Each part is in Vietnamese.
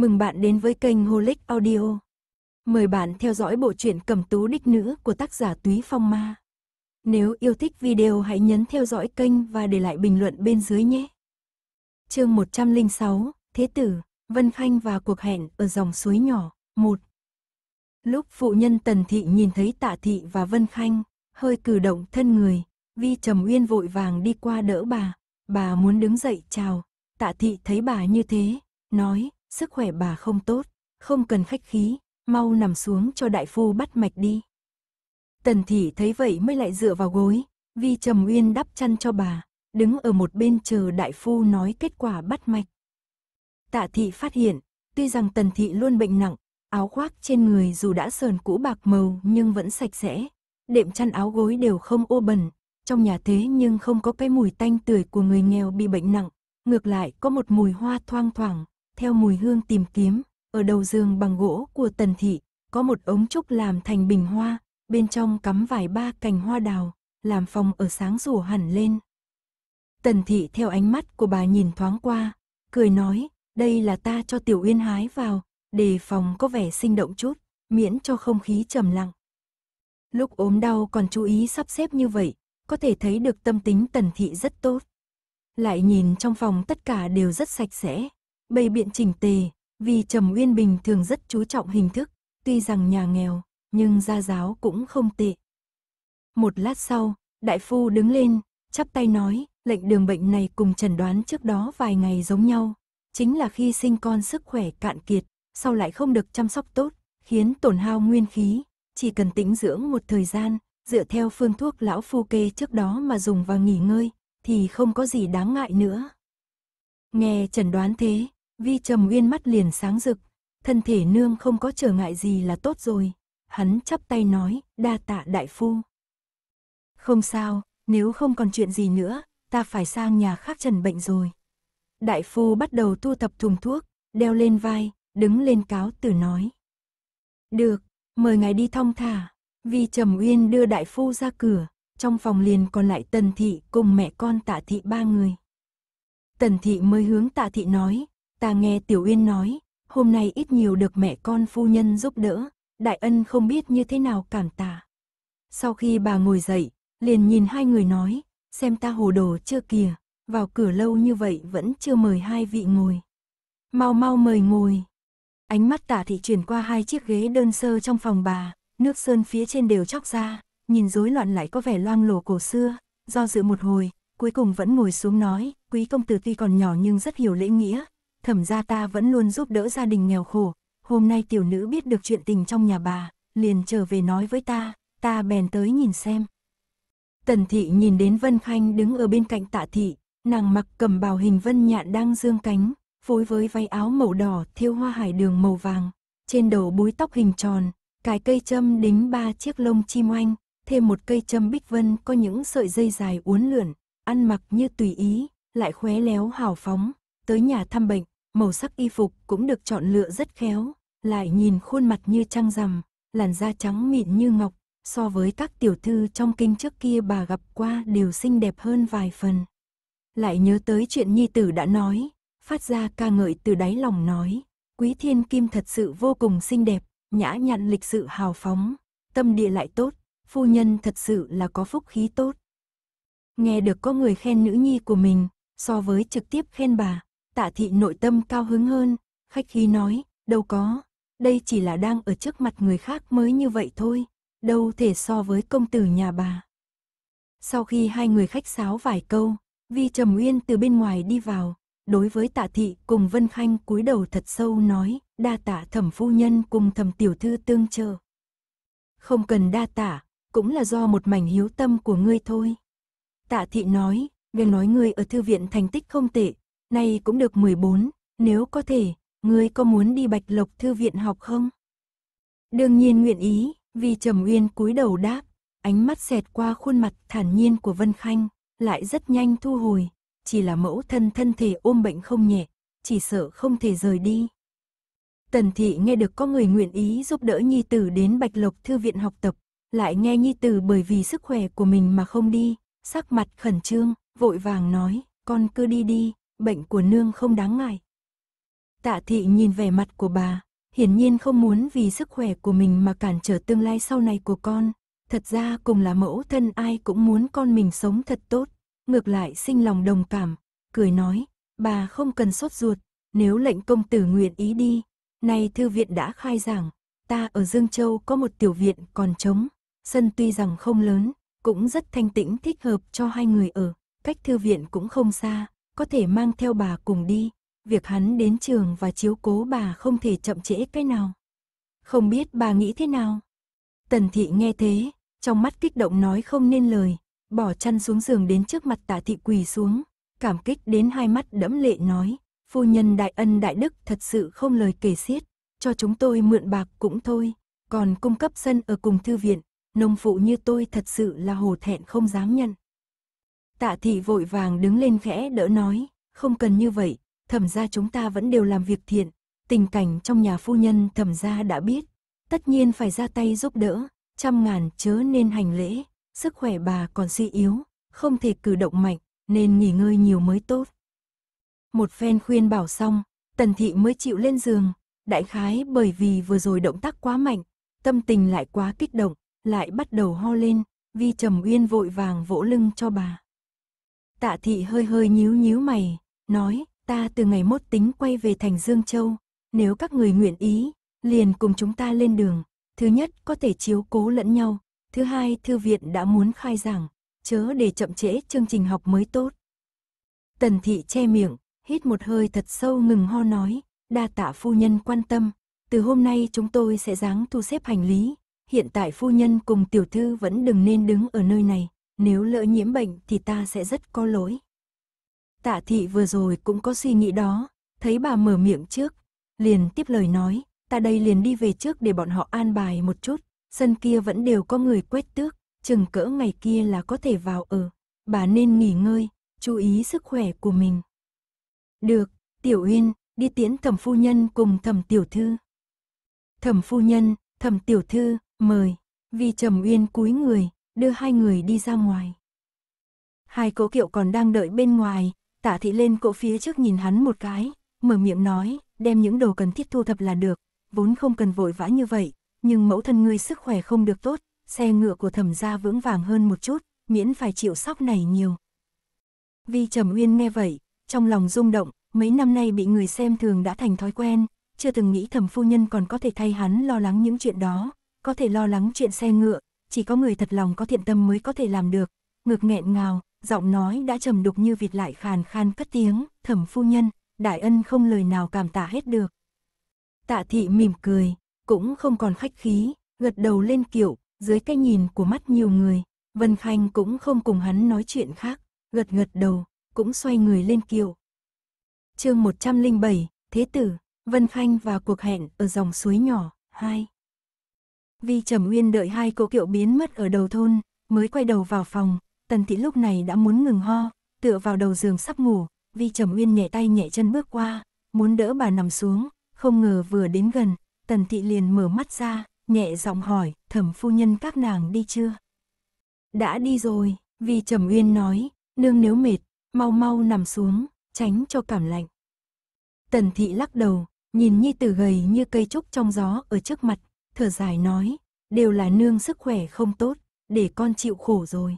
Mừng bạn đến với kênh Holic Audio. Mời bạn theo dõi bộ truyện Cẩm Tú Đích Nữ của tác giả Túy Phong Ma. Nếu yêu thích video hãy nhấn theo dõi kênh và để lại bình luận bên dưới nhé. Chương 106, Thế tử, Vân Khanh và cuộc hẹn ở dòng suối nhỏ, 1. Lúc phụ nhân Tần Thị nhìn thấy Tạ Thị và Vân Khanh, hơi cử động thân người, Vi Trầm Uyên vội vàng đi qua đỡ bà, bà muốn đứng dậy chào, Tạ Thị thấy bà như thế, nói, sức khỏe bà không tốt, không cần khách khí, mau nằm xuống cho đại phu bắt mạch đi. Tần thị thấy vậy mới lại dựa vào gối, vi trầm uyên đắp chăn cho bà, đứng ở một bên chờ đại phu nói kết quả bắt mạch. Tạ thị phát hiện, tuy rằng tần thị luôn bệnh nặng, áo khoác trên người dù đã sờn cũ bạc màu nhưng vẫn sạch sẽ, đệm chăn áo gối đều không ô bẩn, trong nhà thế nhưng không có cái mùi tanh tưởi của người nghèo bị bệnh nặng, ngược lại có một mùi hoa thoang thoảng, theo mùi hương tìm kiếm, ở đầu giường bằng gỗ của tần thị, có một ống trúc làm thành bình hoa, bên trong cắm vài ba cành hoa đào, làm phòng ở sáng rủ hẳn lên. Tần thị theo ánh mắt của bà nhìn thoáng qua, cười nói, đây là ta cho tiểu uyên hái vào, để phòng có vẻ sinh động chút, miễn cho không khí trầm lặng. Lúc ốm đau còn chú ý sắp xếp như vậy, có thể thấy được tâm tính tần thị rất tốt. Lại nhìn trong phòng tất cả đều rất sạch sẽ, bày biện chỉnh tề, vì Trầm Uyên bình thường rất chú trọng hình thức, tuy rằng nhà nghèo, nhưng gia giáo cũng không tệ. Một lát sau, đại phu đứng lên, chắp tay nói, lệnh đường bệnh này cùng chẩn đoán trước đó vài ngày giống nhau, chính là khi sinh con sức khỏe cạn kiệt, sau lại không được chăm sóc tốt, khiến tổn hao nguyên khí, chỉ cần tĩnh dưỡng một thời gian, dựa theo phương thuốc lão phu kê trước đó mà dùng và nghỉ ngơi, thì không có gì đáng ngại nữa. Nghe chẩn đoán thế, Vi Trầm Uyên mắt liền sáng rực, thân thể nương không có trở ngại gì là tốt rồi. Hắn chắp tay nói, đa tạ đại phu. Không sao, nếu không còn chuyện gì nữa, ta phải sang nhà khác trần bệnh rồi. Đại phu bắt đầu tu tập thùng thuốc, đeo lên vai, đứng lên cáo từ nói. Được, mời ngài đi thong thả. Vi Trầm Uyên đưa đại phu ra cửa, trong phòng liền còn lại Tần Thị cùng mẹ con Tạ Thị ba người. Tần Thị mới hướng Tạ Thị nói, Ta nghe Tiểu Uyên nói, hôm nay ít nhiều được mẹ con phu nhân giúp đỡ, đại ân không biết như thế nào cảm tạ. Sau khi bà ngồi dậy, liền nhìn hai người nói, xem ta hồ đồ chưa kìa, vào cửa lâu như vậy vẫn chưa mời hai vị ngồi. Mau mau mời ngồi. Ánh mắt tả thị chuyển qua hai chiếc ghế đơn sơ trong phòng bà, nước sơn phía trên đều chóc ra, nhìn rối loạn lại có vẻ loang lổ cổ xưa, do dự một hồi, cuối cùng vẫn ngồi xuống nói, quý công tử tuy còn nhỏ nhưng rất hiểu lễ nghĩa, thẩm gia ta vẫn luôn giúp đỡ gia đình nghèo khổ, hôm nay tiểu nữ biết được chuyện tình trong nhà bà, liền trở về nói với ta, ta bèn tới nhìn xem. Tần thị nhìn đến Vân Khanh đứng ở bên cạnh tạ thị, nàng mặc cầm bào hình vân nhạn đang dương cánh, phối với váy áo màu đỏ thiêu hoa hải đường màu vàng, trên đầu búi tóc hình tròn, cài cây châm đính ba chiếc lông chim oanh, thêm một cây châm bích vân có những sợi dây dài uốn lượn, ăn mặc như tùy ý, lại khóe léo hào phóng, tới nhà thăm bệnh, màu sắc y phục cũng được chọn lựa rất khéo, lại nhìn khuôn mặt như trăng rằm, làn da trắng mịn như ngọc, so với các tiểu thư trong kinh trước kia bà gặp qua đều xinh đẹp hơn vài phần. Lại nhớ tới chuyện nhi tử đã nói, phát ra ca ngợi từ đáy lòng nói, quý thiên kim thật sự vô cùng xinh đẹp, nhã nhặn lịch sự hào phóng, tâm địa lại tốt, phu nhân thật sự là có phúc khí tốt. Nghe được có người khen nữ nhi của mình, so với trực tiếp khen bà, Tạ thị nội tâm cao hứng hơn, khách khí nói, đâu có, đây chỉ là đang ở trước mặt người khác mới như vậy thôi, đâu thể so với công tử nhà bà. Sau khi hai người khách sáo vài câu, Vi Trầm Uyên từ bên ngoài đi vào, đối với tạ thị cùng Vân Khanh cúi đầu thật sâu nói, đa tạ thẩm phu nhân cùng thẩm tiểu thư tương trợ. Không cần đa tạ, cũng là do một mảnh hiếu tâm của ngươi thôi. Tạ thị nói, nghe nói ngươi ở thư viện thành tích không tệ, nay cũng được 14, nếu có thể, ngươi có muốn đi Bạch Lộc Thư viện học không? Đương nhiên nguyện ý, vì Trầm Uyên cúi đầu đáp, ánh mắt xẹt qua khuôn mặt thản nhiên của Vân Khanh, lại rất nhanh thu hồi, chỉ là mẫu thân thân thể ôm bệnh không nhẹ, chỉ sợ không thể rời đi. Tần thị nghe được có người nguyện ý giúp đỡ Nhi Tử đến Bạch Lộc Thư viện học tập, lại nghe Nhi Tử bởi vì sức khỏe của mình mà không đi, sắc mặt khẩn trương, vội vàng nói, con cứ đi đi, bệnh của nương không đáng ngại. Tạ thị nhìn vẻ mặt của bà, hiển nhiên không muốn vì sức khỏe của mình mà cản trở tương lai sau này của con. Thật ra cùng là mẫu thân ai cũng muốn con mình sống thật tốt, ngược lại sinh lòng đồng cảm, cười nói, bà không cần sốt ruột, nếu lệnh công tử nguyện ý đi, nay thư viện đã khai giảng, ta ở Dương Châu có một tiểu viện còn trống, sân tuy rằng không lớn, cũng rất thanh tĩnh thích hợp cho hai người ở, cách thư viện cũng không xa, có thể mang theo bà cùng đi, việc hắn đến trường và chiếu cố bà không thể chậm trễ cái nào. Không biết bà nghĩ thế nào? Tần thị nghe thế, trong mắt kích động nói không nên lời, bỏ chăn xuống giường đến trước mặt tạ thị quỳ xuống, cảm kích đến hai mắt đẫm lệ nói, phu nhân đại ân đại đức thật sự không lời kể xiết, cho chúng tôi mượn bạc cũng thôi, còn cung cấp sân ở cùng thư viện, nông phụ như tôi thật sự là hổ thẹn không dám nhận. Tạ thị vội vàng đứng lên khẽ đỡ nói, không cần như vậy, thẩm ra chúng ta vẫn đều làm việc thiện, tình cảnh trong nhà phu nhân thẩm ra đã biết, tất nhiên phải ra tay giúp đỡ, trăm ngàn chớ nên hành lễ, sức khỏe bà còn suy yếu, không thể cử động mạnh, nên nghỉ ngơi nhiều mới tốt. Một phen khuyên bảo xong, tần thị mới chịu lên giường, đại khái bởi vì vừa rồi động tác quá mạnh, tâm tình lại quá kích động, lại bắt đầu ho lên, vi trầm uyên vội vàng vỗ lưng cho bà. Tạ thị hơi hơi nhíu nhíu mày, nói, ta từ ngày mốt tính quay về thành Dương Châu, nếu các người nguyện ý, liền cùng chúng ta lên đường. Thứ nhất có thể chiếu cố lẫn nhau, thứ hai thư viện đã muốn khai giảng, chớ để chậm trễ chương trình học mới tốt. Tần thị che miệng, hít một hơi thật sâu ngừng ho nói, đa tạ phu nhân quan tâm, từ hôm nay chúng tôi sẽ dáng thu xếp hành lý, hiện tại phu nhân cùng tiểu thư vẫn đừng nên đứng ở nơi này, nếu lỡ nhiễm bệnh thì ta sẽ rất có lỗi. Tạ thị vừa rồi cũng có suy nghĩ đó, thấy bà mở miệng trước, liền tiếp lời nói, ta đây liền đi về trước để bọn họ an bài một chút, sân kia vẫn đều có người quét tước, chừng cỡ ngày kia là có thể vào ở, bà nên nghỉ ngơi, chú ý sức khỏe của mình. Được, Tiểu Uyên, đi tiễn thẩm phu nhân cùng thẩm tiểu thư. Thẩm phu nhân, thẩm tiểu thư, mời, vì trầm uyên cúi người, đưa hai người đi ra ngoài. Hai cố kiệu còn đang đợi bên ngoài, tả thị lên cỗ phía trước nhìn hắn một cái, mở miệng nói, đem những đồ cần thiết thu thập là được, vốn không cần vội vã như vậy, nhưng mẫu thân ngươi sức khỏe không được tốt, xe ngựa của thẩm gia vững vàng hơn một chút, miễn phải chịu sóc này nhiều. Vi Trầm Uyên nghe vậy, trong lòng rung động, mấy năm nay bị người xem thường đã thành thói quen, chưa từng nghĩ thẩm phu nhân còn có thể thay hắn lo lắng những chuyện đó, có thể lo lắng chuyện xe ngựa, chỉ có người thật lòng có thiện tâm mới có thể làm được, ngược nghẹn ngào, giọng nói đã trầm đục như vịt lại khàn khan cất tiếng, thẩm phu nhân, đại ân không lời nào cảm tạ hết được. Tạ thị mỉm cười, cũng không còn khách khí, gật đầu lên kiểu, dưới cái nhìn của mắt nhiều người, Vân Khanh cũng không cùng hắn nói chuyện khác, gật gật đầu, cũng xoay người lên kiệu. Chương 107, Thế tử, Vân Khanh và cuộc hẹn ở dòng suối nhỏ, 2. Vi Trầm Uyên đợi hai cô kiệu biến mất ở đầu thôn, mới quay đầu vào phòng, Tần Thị lúc này đã muốn ngừng ho, tựa vào đầu giường sắp ngủ, Vi Trầm Uyên nhẹ tay nhẹ chân bước qua, muốn đỡ bà nằm xuống, không ngờ vừa đến gần, Tần Thị liền mở mắt ra, nhẹ giọng hỏi, thẩm phu nhân các nàng đi chưa? Đã đi rồi, Vi Trầm Uyên nói, nương nếu mệt, mau mau nằm xuống, tránh cho cảm lạnh. Tần Thị lắc đầu, nhìn Nhi Tử gầy như cây trúc trong gió ở trước mặt, thở dài nói, đều là nương sức khỏe không tốt, để con chịu khổ rồi.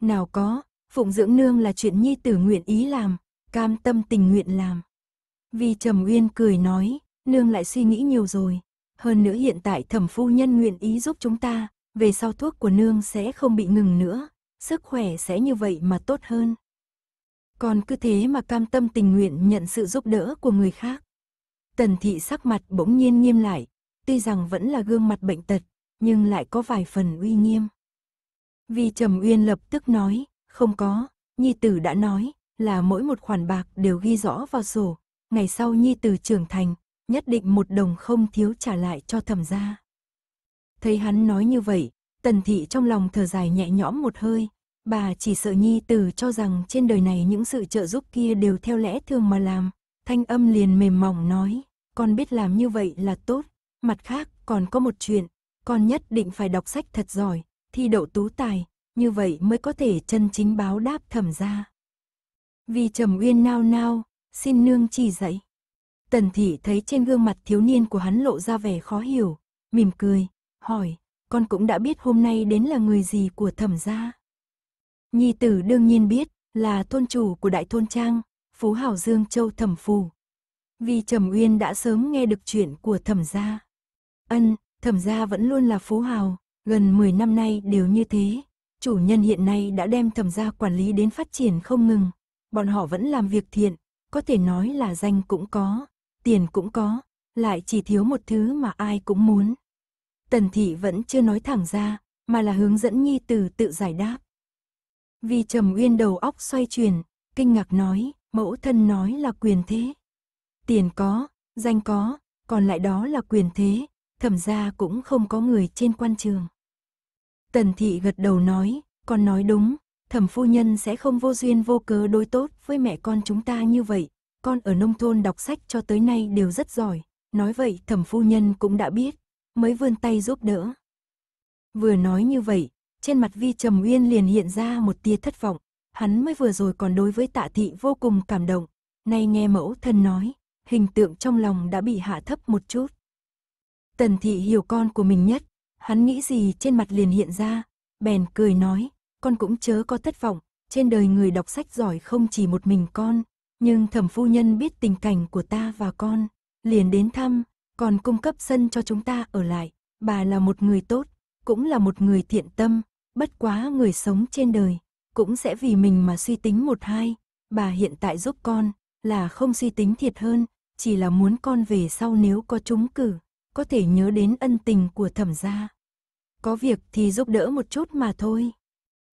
Nào có, phụng dưỡng nương là chuyện nhi tử nguyện ý làm, cam tâm tình nguyện làm. Vì Trầm Uyên cười nói, nương lại suy nghĩ nhiều rồi, hơn nữa hiện tại thẩm phu nhân nguyện ý giúp chúng ta, về sau thuốc của nương sẽ không bị ngừng nữa, sức khỏe sẽ như vậy mà tốt hơn. Còn cứ thế mà cam tâm tình nguyện nhận sự giúp đỡ của người khác. Tần thị sắc mặt bỗng nhiên nghiêm lại, tuy rằng vẫn là gương mặt bệnh tật, nhưng lại có vài phần uy nghiêm. Vì Trầm Uyên lập tức nói, không có, Nhi Tử đã nói, là mỗi một khoản bạc đều ghi rõ vào sổ, ngày sau Nhi Tử trưởng thành, nhất định một đồng không thiếu trả lại cho thẩm gia. Thấy hắn nói như vậy, tần thị trong lòng thở dài nhẹ nhõm một hơi, bà chỉ sợ Nhi Tử cho rằng trên đời này những sự trợ giúp kia đều theo lẽ thường mà làm, thanh âm liền mềm mỏng nói, con biết làm như vậy là tốt, Mặt khác, còn có một chuyện, con nhất định phải đọc sách thật giỏi, thi đậu tú tài, như vậy mới có thể chân chính báo đáp thẩm gia Vì Trầm Uyên nao nao, xin nương chỉ dạy. Tần thị thấy trên gương mặt thiếu niên của hắn lộ ra vẻ khó hiểu, mỉm cười, hỏi, con cũng đã biết hôm nay đến là người gì của thẩm gia. Nhi tử đương nhiên biết, là thôn chủ của đại thôn trang, phú hảo Dương Châu thẩm phù. Vì Trầm Uyên đã sớm nghe được chuyện của thẩm gia. Ân, thẩm gia vẫn luôn là phú hào, gần 10 năm nay đều như thế. Chủ nhân hiện nay đã đem thẩm gia quản lý đến phát triển không ngừng. Bọn họ vẫn làm việc thiện, có thể nói là danh cũng có, tiền cũng có, lại chỉ thiếu một thứ mà ai cũng muốn. Tần thị vẫn chưa nói thẳng ra, mà là hướng dẫn nhi tử tự giải đáp. Vì Trầm Uyên đầu óc xoay chuyển, kinh ngạc nói, mẫu thân nói là quyền thế. Tiền có, danh có, còn lại đó là quyền thế, thẩm ra cũng không có người trên quan trường. Tần thị gật đầu nói, con nói đúng, thẩm phu nhân sẽ không vô duyên vô cớ đối tốt với mẹ con chúng ta như vậy, con ở nông thôn đọc sách cho tới nay đều rất giỏi, nói vậy thẩm phu nhân cũng đã biết, mới vươn tay giúp đỡ. Vừa nói như vậy, trên mặt vi trầm uyên liền hiện ra một tia thất vọng, hắn mới vừa rồi còn đối với tạ thị vô cùng cảm động, nay nghe mẫu thân nói, hình tượng trong lòng đã bị hạ thấp một chút. Tần thị hiểu con của mình nhất, hắn nghĩ gì trên mặt liền hiện ra, bèn cười nói, con cũng chớ có thất vọng, trên đời người đọc sách giỏi không chỉ một mình con, nhưng thẩm phu nhân biết tình cảnh của ta và con, liền đến thăm, còn cung cấp sân cho chúng ta ở lại, bà là một người tốt, cũng là một người thiện tâm, bất quá người sống trên đời, cũng sẽ vì mình mà suy tính một hai, bà hiện tại giúp con, là không suy tính thiệt hơn, chỉ là muốn con về sau nếu có trúng cử, có thể nhớ đến ân tình của thẩm gia. Có việc thì giúp đỡ một chút mà thôi.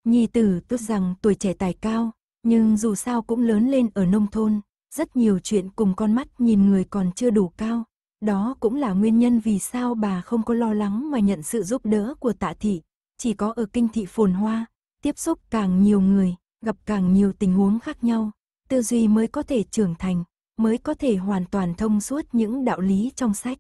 Nhi tử tốt rằng tuổi trẻ tài cao, nhưng dù sao cũng lớn lên ở nông thôn, rất nhiều chuyện cùng con mắt nhìn người còn chưa đủ cao. Đó cũng là nguyên nhân vì sao bà không có lo lắng mà nhận sự giúp đỡ của tạ thị, chỉ có ở kinh thị phồn hoa, tiếp xúc càng nhiều người, gặp càng nhiều tình huống khác nhau, tư duy mới có thể trưởng thành, mới có thể hoàn toàn thông suốt những đạo lý trong sách.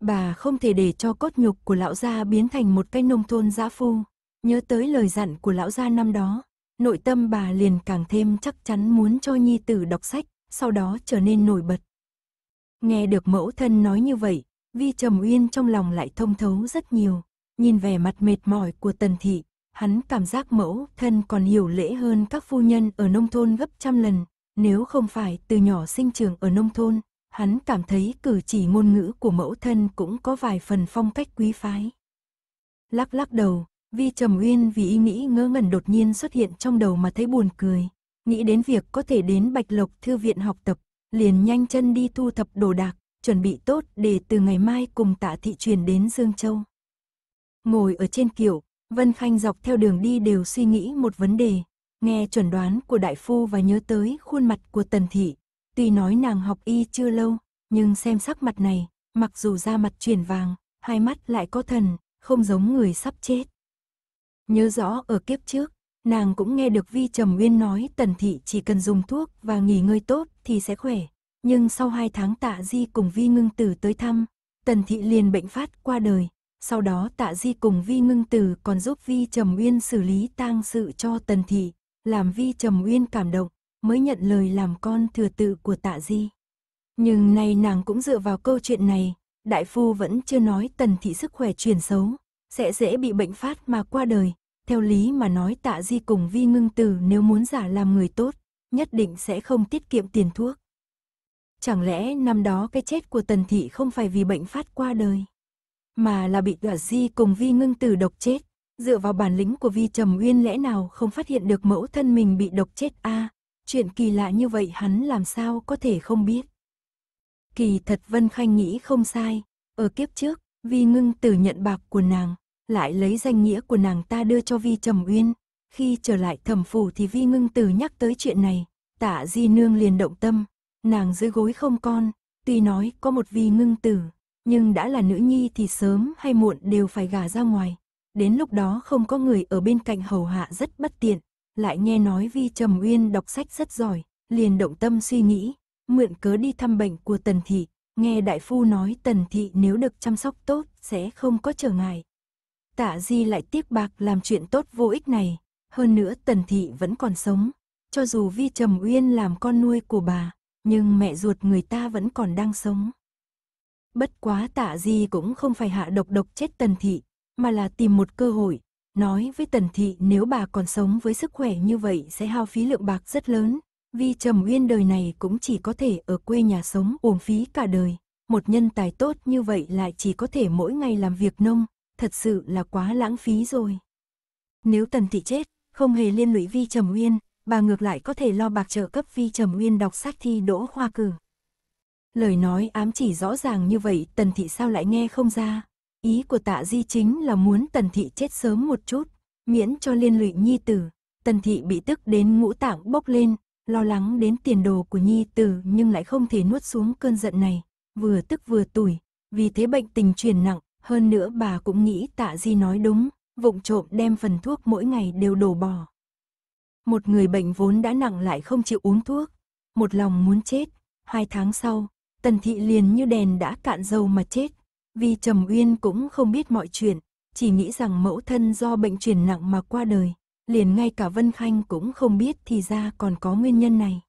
Bà không thể để cho cốt nhục của lão gia biến thành một cái nông thôn dã phu. Nhớ tới lời dặn của lão gia năm đó, nội tâm bà liền càng thêm chắc chắn muốn cho nhi tử đọc sách, sau đó trở nên nổi bật. Nghe được mẫu thân nói như vậy, Vi Trầm Uyên trong lòng lại thông thấu rất nhiều, nhìn vẻ mặt mệt mỏi của Tần Thị, hắn cảm giác mẫu thân còn hiểu lễ hơn các phu nhân ở nông thôn gấp trăm lần, nếu không phải từ nhỏ sinh trưởng ở nông thôn, hắn cảm thấy cử chỉ ngôn ngữ của mẫu thân cũng có vài phần phong cách quý phái. Lắc lắc đầu, Vi Trầm Uyên vì ý nghĩ ngơ ngẩn đột nhiên xuất hiện trong đầu mà thấy buồn cười, nghĩ đến việc có thể đến Bạch Lộc Thư viện học tập, liền nhanh chân đi thu thập đồ đạc, chuẩn bị tốt để từ ngày mai cùng tạ thị truyền đến Dương Châu. Ngồi ở trên kiệu, Vân Khanh dọc theo đường đi đều suy nghĩ một vấn đề, nghe chuẩn đoán của đại phu và nhớ tới khuôn mặt của tần thị, Tuy nói nàng học y chưa lâu, nhưng xem sắc mặt này, mặc dù da mặt chuyển vàng, hai mắt lại có thần, không giống người sắp chết. Nhớ rõ ở kiếp trước, nàng cũng nghe được Vi Trầm uyên nói tần thị chỉ cần dùng thuốc và nghỉ ngơi tốt thì sẽ khỏe. Nhưng sau hai tháng tạ di cùng Vi Ngưng Tử tới thăm, tần thị liền bệnh phát qua đời. Sau đó tạ di cùng Vi Ngưng Tử còn giúp Vi Trầm Uyên xử lý tang sự cho tần thị, làm Vi Trầm Uyên cảm động mới nhận lời làm con thừa tự của tạ di. Nhưng nay nàng cũng dựa vào câu chuyện này, đại phu vẫn chưa nói tần thị sức khỏe chuyển xấu, sẽ dễ bị bệnh phát mà qua đời. Theo lý mà nói tạ di cùng vi ngưng tử nếu muốn giả làm người tốt, nhất định sẽ không tiết kiệm tiền thuốc. Chẳng lẽ năm đó cái chết của tần thị không phải vì bệnh phát qua đời, mà là bị Tạ di cùng vi ngưng tử độc chết. Dựa vào bản lĩnh của vi trầm uyên lẽ nào không phát hiện được mẫu thân mình bị độc chết a à, chuyện kỳ lạ như vậy hắn làm sao có thể không biết. Kỳ thật Vân Khanh nghĩ không sai, ở kiếp trước, Vi ngưng tử nhận bạc của nàng, lại lấy danh nghĩa của nàng ta đưa cho Vi Trầm Uyên. Khi trở lại thẩm phủ thì Vi ngưng tử nhắc tới chuyện này, tạ Di Nương liền động tâm, nàng dưới gối không con, tuy nói có một Vi ngưng tử, nhưng đã là nữ nhi thì sớm hay muộn đều phải gả ra ngoài. Đến lúc đó không có người ở bên cạnh hầu hạ rất bất tiện, lại nghe nói Vi Trầm Uyên đọc sách rất giỏi, liền động tâm suy nghĩ, mượn cớ đi thăm bệnh của Tần Thị, nghe đại phu nói Tần Thị nếu được chăm sóc tốt sẽ không có trở ngại. Tạ Di lại tiếc bạc làm chuyện tốt vô ích này, hơn nữa Tần Thị vẫn còn sống, cho dù Vi Trầm Uyên làm con nuôi của bà, nhưng mẹ ruột người ta vẫn còn đang sống. Bất quá Tạ Di cũng không phải hạ độc độc chết Tần Thị, mà là tìm một cơ hội, nói với Tần Thị nếu bà còn sống với sức khỏe như vậy sẽ hao phí lượng bạc rất lớn, vì Trầm Uyên đời này cũng chỉ có thể ở quê nhà sống uổng phí cả đời. Một nhân tài tốt như vậy lại chỉ có thể mỗi ngày làm việc nông, thật sự là quá lãng phí rồi. Nếu Tần Thị chết, không hề liên lụy Vi Trầm Uyên, bà ngược lại có thể lo bạc trợ cấp Vi Trầm Uyên đọc sách thi đỗ khoa cử. Lời nói ám chỉ rõ ràng như vậy Tần Thị sao lại nghe không ra, Ý của tạ di chính là muốn tần thị chết sớm một chút, miễn cho liên lụy nhi tử. Tần thị bị tức đến ngũ tạng bốc lên, lo lắng đến tiền đồ của nhi tử nhưng lại không thể nuốt xuống cơn giận này, vừa tức vừa tủi, vì thế bệnh tình chuyển nặng, hơn nữa bà cũng nghĩ tạ di nói đúng, vụng trộm đem phần thuốc mỗi ngày đều đổ bỏ. Một người bệnh vốn đã nặng lại không chịu uống thuốc, một lòng muốn chết, hai tháng sau, tần thị liền như đèn đã cạn dầu mà chết, vì Trầm Uyên cũng không biết mọi chuyện, chỉ nghĩ rằng mẫu thân do bệnh truyền nặng mà qua đời, liền ngay cả Vân Khanh cũng không biết thì ra còn có nguyên nhân này.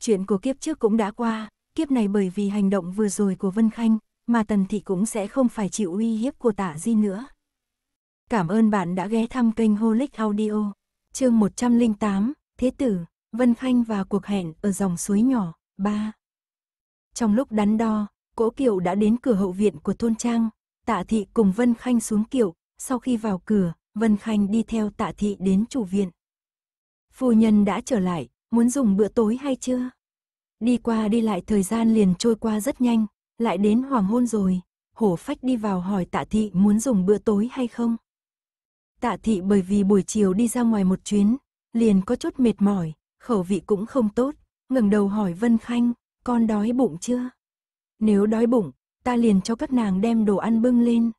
Chuyện của kiếp trước cũng đã qua, kiếp này bởi vì hành động vừa rồi của Vân Khanh, mà Tần Thị cũng sẽ không phải chịu uy hiếp của tả di nữa. Cảm ơn bạn đã ghé thăm kênh Holic Audio, chương 108, Thế Tử, Vân Khanh và cuộc hẹn ở dòng suối nhỏ, 3. Trong lúc đắn đo, Cố Kiều đã đến cửa hậu viện của thôn Trang, Tạ Thị cùng Vân Khanh xuống kiệu, sau khi vào cửa, Vân Khanh đi theo Tạ Thị đến chủ viện. Phu nhân đã trở lại, muốn dùng bữa tối hay chưa? Đi qua đi lại thời gian liền trôi qua rất nhanh, lại đến hoàng hôn rồi, hổ phách đi vào hỏi tạ thị muốn dùng bữa tối hay không. Tạ thị bởi vì buổi chiều đi ra ngoài một chuyến, liền có chút mệt mỏi, khẩu vị cũng không tốt, ngẩng đầu hỏi Vân Khanh, con đói bụng chưa? Nếu đói bụng, ta liền cho các nàng đem đồ ăn bưng lên.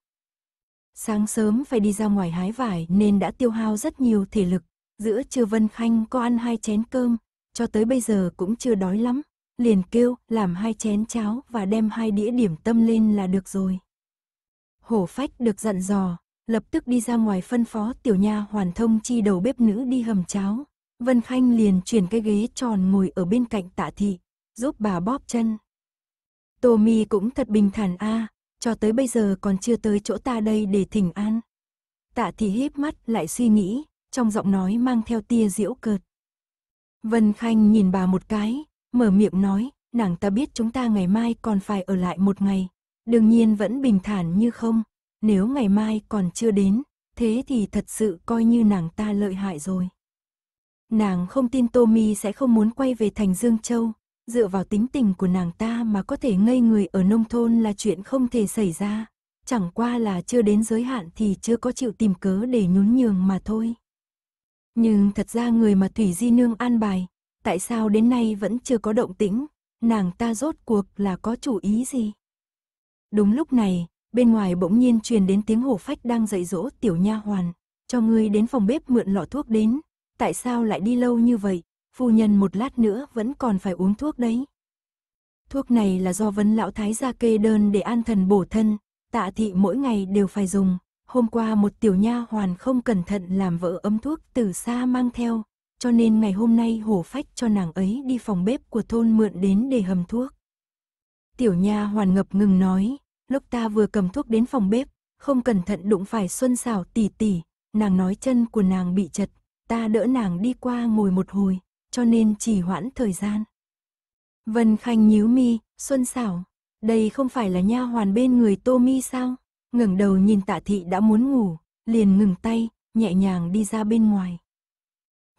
Sáng sớm phải đi ra ngoài hái vải nên đã tiêu hao rất nhiều thể lực. Giữa trưa Vân Khanh có ăn hai chén cơm, cho tới bây giờ cũng chưa đói lắm. Liền kêu làm hai chén cháo và đem hai đĩa điểm tâm lên là được rồi. Hổ phách được dặn dò, lập tức đi ra ngoài phân phó tiểu nha hoàn thông chi đầu bếp nữ đi hầm cháo. Vân Khanh liền chuyển cái ghế tròn ngồi ở bên cạnh tạ thị, giúp bà bóp chân. Tommy cũng thật bình thản a, à, cho tới bây giờ còn chưa tới chỗ ta đây để thỉnh an. Tạ thì híp mắt lại suy nghĩ, trong giọng nói mang theo tia diễu cợt. Vân Khanh nhìn bà một cái, mở miệng nói, nàng ta biết chúng ta ngày mai còn phải ở lại một ngày. Đương nhiên vẫn bình thản như không, nếu ngày mai còn chưa đến, thế thì thật sự coi như nàng ta lợi hại rồi. Nàng không tin Tommy sẽ không muốn quay về thành Dương Châu, Dựa vào tính tình của nàng ta mà có thể ngây người ở nông thôn là chuyện không thể xảy ra. Chẳng qua là chưa đến giới hạn thì chưa có chịu tìm cớ để nhún nhường mà thôi. Nhưng thật ra người mà Thủy Di Nương an bài, tại sao đến nay vẫn chưa có động tĩnh, nàng ta rốt cuộc là có chủ ý gì? Đúng lúc này, bên ngoài bỗng nhiên truyền đến tiếng hổ phách đang dạy dỗ tiểu nha hoàn, cho ngươi đến phòng bếp mượn lọ thuốc đến, tại sao lại đi lâu như vậy, phu nhân một lát nữa vẫn còn phải uống thuốc đấy. Thuốc này là do vấn lão thái gia kê đơn để an thần bổ thân, tạ thị mỗi ngày đều phải dùng. Hôm qua một tiểu nha hoàn không cẩn thận làm vỡ ấm thuốc từ xa mang theo, cho nên ngày hôm nay hổ phách cho nàng ấy đi phòng bếp của thôn mượn đến để hầm thuốc. Tiểu nha hoàn ngập ngừng nói, lúc ta vừa cầm thuốc đến phòng bếp, không cẩn thận đụng phải xuân xảo tỉ tỉ, nàng nói chân của nàng bị chật, ta đỡ nàng đi qua ngồi một hồi, cho nên chỉ hoãn thời gian. Vân Khanh nhíu mi, xuân xảo, đây không phải là nha hoàn bên người Tô Mi sao? Ngẩng đầu nhìn Tạ thị đã muốn ngủ, liền ngừng tay, nhẹ nhàng đi ra bên ngoài.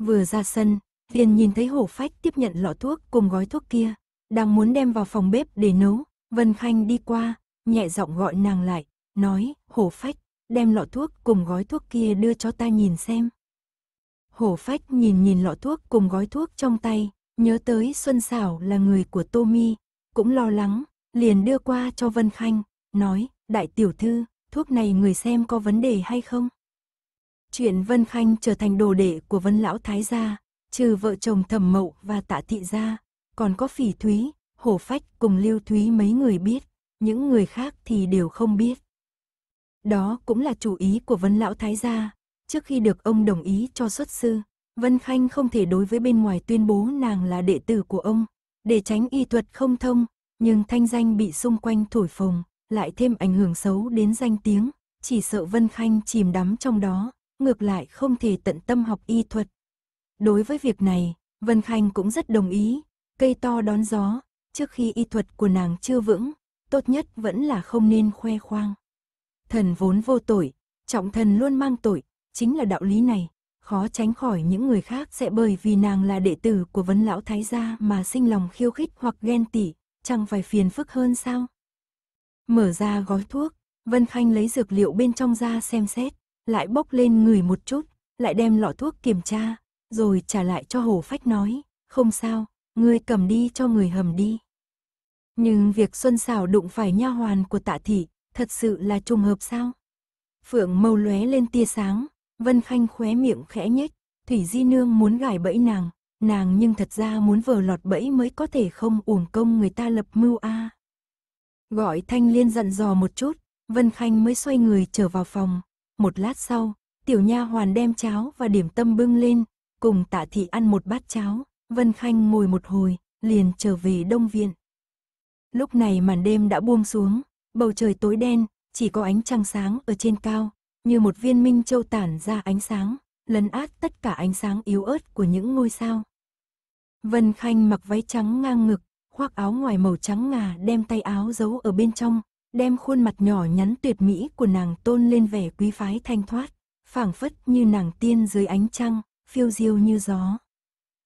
Vừa ra sân, liền nhìn thấy Hồ Phách tiếp nhận lọ thuốc cùng gói thuốc kia, đang muốn đem vào phòng bếp để nấu, Vân Khanh đi qua, nhẹ giọng gọi nàng lại, nói, Hồ Phách, đem lọ thuốc cùng gói thuốc kia đưa cho ta nhìn xem hổ phách nhìn nhìn lọ thuốc cùng gói thuốc trong tay, nhớ tới Xuân Sảo là người của Tommy, cũng lo lắng, liền đưa qua cho Vân Khanh, nói, đại tiểu thư, thuốc này người xem có vấn đề hay không? Chuyện Vân Khanh trở thành đồ đệ của Vân Lão Thái gia, trừ vợ chồng thẩm mậu và tạ thị gia, còn có phỉ thúy, hổ phách cùng lưu thúy mấy người biết, những người khác thì đều không biết. Đó cũng là chủ ý của Vân Lão Thái gia, trước khi được ông đồng ý cho xuất sư, Vân Khanh không thể đối với bên ngoài tuyên bố nàng là đệ tử của ông, để tránh y thuật không thông, nhưng thanh danh bị xung quanh thổi phồng, lại thêm ảnh hưởng xấu đến danh tiếng, chỉ sợ Vân Khanh chìm đắm trong đó, ngược lại không thể tận tâm học y thuật. Đối với việc này, Vân Khanh cũng rất đồng ý, cây to đón gió, trước khi y thuật của nàng chưa vững, tốt nhất vẫn là không nên khoe khoang. Thần vốn vô tội, trọng thần luôn mang tội, chính là đạo lý này. Khó tránh khỏi những người khác sẽ bởi vì nàng là đệ tử của vấn lão thái gia mà sinh lòng khiêu khích hoặc ghen tị, chẳng phải phiền phức hơn sao? Mở ra gói thuốc, Vân Khanh lấy dược liệu bên trong ra xem xét, lại bốc lên người một chút, lại đem lọ thuốc kiểm tra, rồi trả lại cho Hồ Phách nói, không sao, ngươi cầm đi cho người hầm đi. Nhưng việc Xuân xảo đụng phải nha hoàn của Tạ thị, thật sự là trùng hợp sao? Phượng mâu lóe lên tia sáng, Vân Khanh khóe miệng khẽ nhếch, Thủy Di Nương muốn gài bẫy nàng, nàng nhưng thật ra muốn vờ lọt bẫy mới có thể không uổng công người ta lập mưu a. Gọi Thanh Liên dặn dò một chút, Vân Khanh mới xoay người trở vào phòng. Một lát sau, tiểu nha hoàn đem cháo và điểm tâm bưng lên, cùng Tạ thị ăn một bát cháo, Vân Khanh ngồi một hồi, liền trở về đông viện. Lúc này màn đêm đã buông xuống, bầu trời tối đen, chỉ có ánh trăng sáng ở trên cao, như một viên minh châu tản ra ánh sáng, lấn át tất cả ánh sáng yếu ớt của những ngôi sao. Vân Khanh mặc váy trắng ngang ngực, khoác áo ngoài màu trắng ngà đem tay áo giấu ở bên trong, đem khuôn mặt nhỏ nhắn tuyệt mỹ của nàng tôn lên vẻ quý phái thanh thoát, phảng phất như nàng tiên dưới ánh trăng, phiêu diêu như gió.